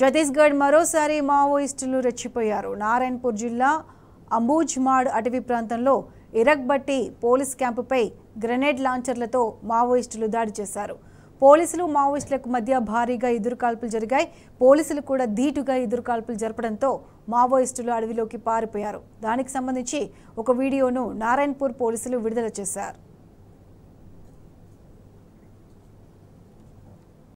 ఛత్తీస్గఢ్ మరోసారి మావోయిస్టులు రెచ్చిపోయారు నారాయణపూర్ జిల్లా అంబూజ్మాడ్ అటవీ ప్రాంతంలో ఇరగ్బట్టి పోలీస్ క్యాంపుపై గ్రెనేడ్ లాంచర్లతో మావోయిస్టులు దాడి చేశారు పోలీసులు మావోయిస్టులకు మధ్య భారీగా ఎదురుకాల్పులు జరిగాయి పోలీసులు కూడా ధీటుగా ఎదురుకాల్పులు జరపడంతో మావోయిస్టులు అడవిలోకి పారిపోయారు దానికి సంబంధించి ఒక వీడియోను నారాయణపూర్ పోలీసులు విడుదల చేశారు